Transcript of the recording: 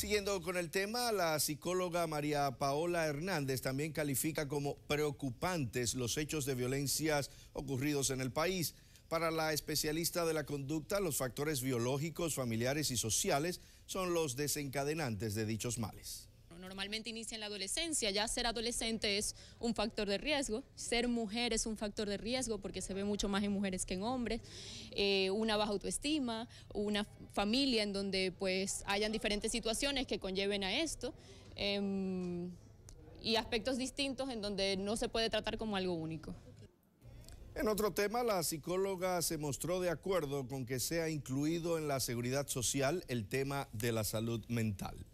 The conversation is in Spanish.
Siguiendo con el tema, la psicóloga María Paola Hernández también califica como preocupantes los hechos de violencias ocurridos en el país. Para la especialista de la conducta, los factores biológicos, familiares y sociales son los desencadenantes de dichos males. Normalmente inicia en la adolescencia, ya ser adolescente es un factor de riesgo, ser mujer es un factor de riesgo porque se ve mucho más en mujeres que en hombres, eh, una baja autoestima, una familia en donde pues hayan diferentes situaciones que conlleven a esto. Em, y aspectos distintos en donde no se puede tratar como algo único. En otro tema, la psicóloga se mostró de acuerdo con que sea incluido en la seguridad social el tema de la salud mental.